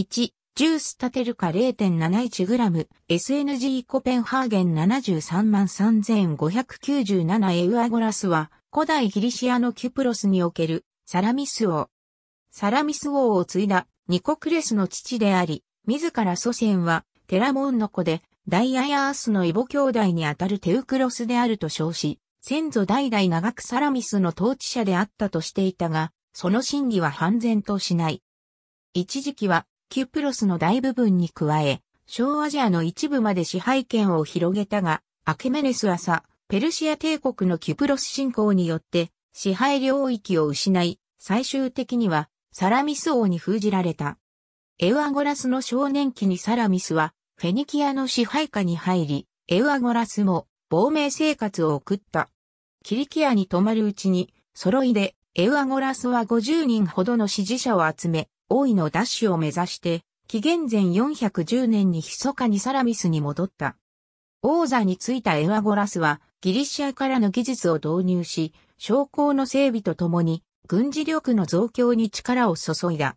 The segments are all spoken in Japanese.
1、ジュース立てるか 0.71g、SNG コペンハーゲン73万3597エウアゴラスは、古代ギリシアのキュプロスにおけるサラミス王。サラミス王を継いだニコクレスの父であり、自ら祖先はテラモンの子で、ダイアヤースのイボ兄弟にあたるテウクロスであると称し、先祖代々長くサラミスの統治者であったとしていたが、その真偽は判然としない。一時期はキュプロスの大部分に加え、小アジアの一部まで支配権を広げたが、アケメネス朝、ペルシア帝国のキュプロス侵攻によって支配領域を失い、最終的にはサラミス王に封じられた。エウアゴラスの少年期にサラミスはフェニキアの支配下に入り、エウアゴラスも亡命生活を送った。キリキアに泊まるうちに、揃いでエウアゴラスは50人ほどの支持者を集め、王位の奪取を目指して、紀元前410年に密かにサラミスに戻った。王座についたエワゴラスは、ギリシアからの技術を導入し、将校の整備とともに、軍事力の増強に力を注いだ。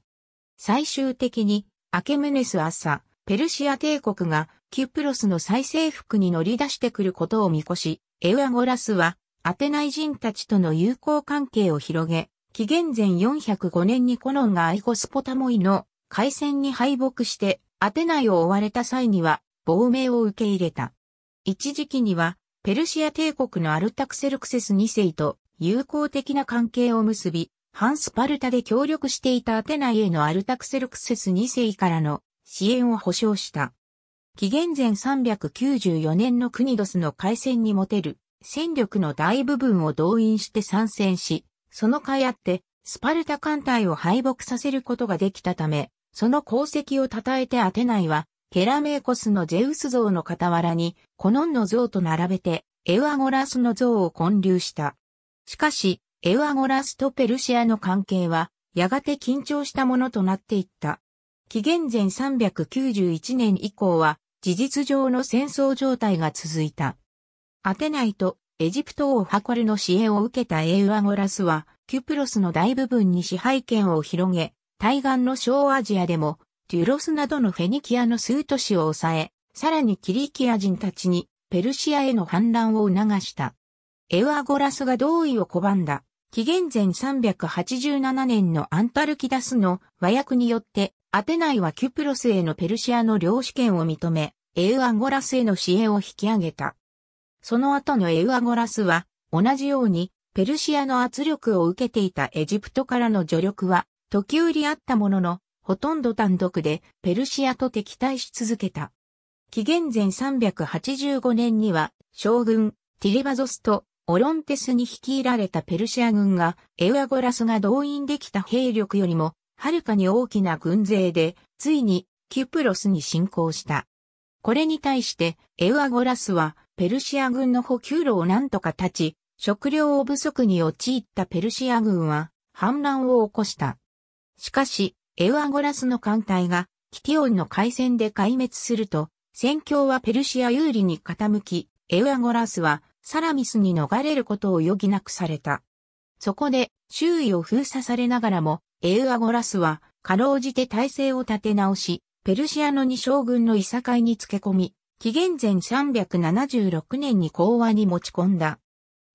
最終的に、アケムネスアサ、ペルシア帝国がキュプロスの再征服に乗り出してくることを見越し、エワゴラスはアテナイ人たちとの友好関係を広げ、紀元前405年にコノンがアイゴスポタモイの海戦に敗北してアテナイを追われた際には亡命を受け入れた。一時期にはペルシア帝国のアルタクセルクセス2世と友好的な関係を結び、ハンスパルタで協力していたアテナイへのアルタクセルクセス2世からの支援を保障した。紀元前394年のクニドスの海戦に持てる戦力の大部分を動員して参戦し、その甲斐あって、スパルタ艦隊を敗北させることができたため、その功績を称えてアテナイは、ケラメーコスのゼウス像の傍らに、コノンの像と並べて、エウアゴラスの像を建立した。しかし、エウアゴラスとペルシアの関係は、やがて緊張したものとなっていった。紀元前391年以降は、事実上の戦争状態が続いた。アテナイとエジプト王ハコルの支援を受けたエウアゴラスは、キュプロスの大部分に支配権を広げ、対岸の小アジアでも、デュロスなどのフェニキアの数都市を抑え、さらにキリキア人たちにペルシアへの反乱を促した。エウアゴラスが同意を拒んだ。紀元前387年のアンタルキダスの和訳によって、アテナイはキュプロスへのペルシアの領主権を認め、エウアゴラスへの支援を引き上げた。その後のエウアゴラスは、同じように、ペルシアの圧力を受けていたエジプトからの助力は、時折あったものの、ほとんど単独でペルシアと敵対し続けた。紀元前385年には、将軍、ティリバゾスとオロンテスに率いられたペルシア軍が、エウアゴラスが動員できた兵力よりも、はるかに大きな軍勢で、ついに、キュプロスに侵攻した。これに対して、エウアゴラスは、ペルシア軍の補給路を何とか断ち、食料を不足に陥ったペルシア軍は反乱を起こした。しかし、エウアゴラスの艦隊がキティオンの海戦で壊滅すると、戦況はペルシア有利に傾き、エウアゴラスはサラミスに逃れることを余儀なくされた。そこで周囲を封鎖されながらも、エウアゴラスはかろうじて体制を立て直し、ペルシアの二将軍のいさいに付け込み、紀元前376年に講和に持ち込んだ。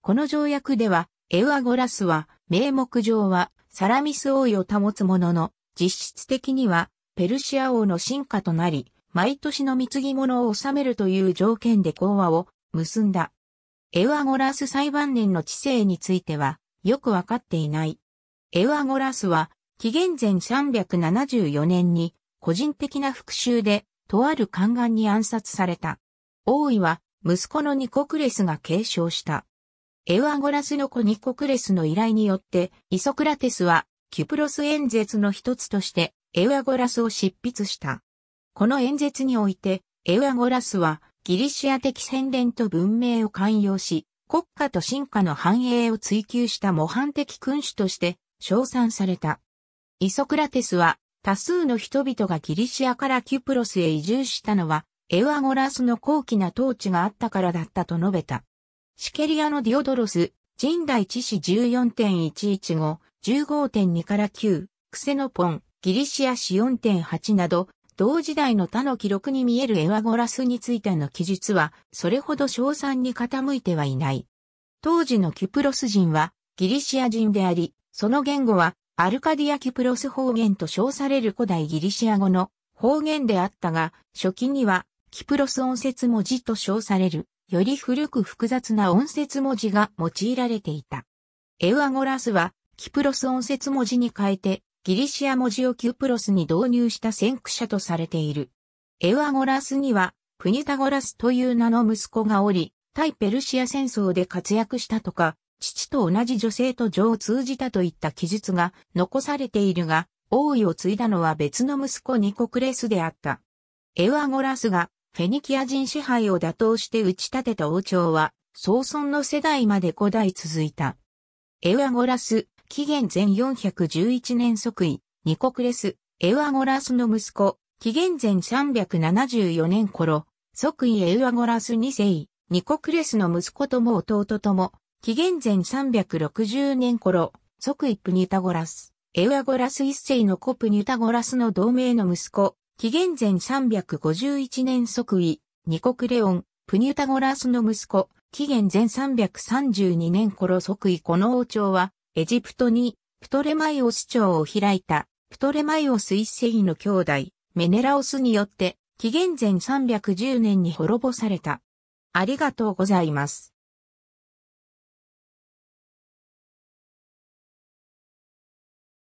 この条約では、エウアゴラスは、名目上は、サラミス王位を保つものの、実質的には、ペルシア王の進化となり、毎年の貢ぎ物を収めるという条件で講和を結んだ。エウアゴラス裁判年の知性については、よくわかっていない。エウアゴラスは、紀元前374年に、個人的な復讐で、とある宦官に暗殺された。王位は、息子のニコクレスが継承した。エウアゴラスの子ニコクレスの依頼によって、イソクラテスは、キュプロス演説の一つとして、エウアゴラスを執筆した。この演説において、エウアゴラスは、ギリシア的洗練と文明を寛容し、国家と進化の繁栄を追求した模範的君主として、称賛された。イソクラテスは、多数の人々がギリシアからキュプロスへ移住したのは、エウアゴラスの高貴な統治があったからだったと述べた。シケリアのディオドロス、人大知史14.115、15.2から9、クセノポン、ギリシア史4.8など、同時代の他の記録に見えるエワゴラスについての記述は、それほど賞賛に傾いてはいない。当時のキュプロス人は、ギリシア人であり、その言語は、アルカディアキプロス方言と称される古代ギリシア語の方言であったが、初期にはキプロス音節文字と称される、より古く複雑な音節文字が用いられていた。エウアゴラスは、キプロス音節文字に変えて、ギリシア文字をキュプロスに導入した先駆者とされている。エウアゴラスには、プニタゴラスという名の息子がおり、対ペルシア戦争で活躍したとか、父と同じ女性と情を通じたといった記述が残されているが、王位を継いだのは別の息子ニコクレスであった。エウアゴラスがフェニキア人支配を打倒して打ち立てた王朝は、総尊の世代まで古代続いた。エウアゴラス、紀元前411年即位、ニコクレス、エウアゴラスの息子、紀元前374年頃、即位エウアゴラス2世、ニコクレスの息子とも弟とも、紀元前360年頃、即位プニュタゴラス、エウアゴラス一世の子プニュタゴラスの同盟の息子、紀元前351年即位、ニコクレオン、プニュタゴラスの息子、紀元前332年頃即位この王朝は、エジプトに、プトレマイオス朝を開いた、プトレマイオス一世の兄弟、メネラオスによって、紀元前310年に滅ぼされた。ありがとうございます。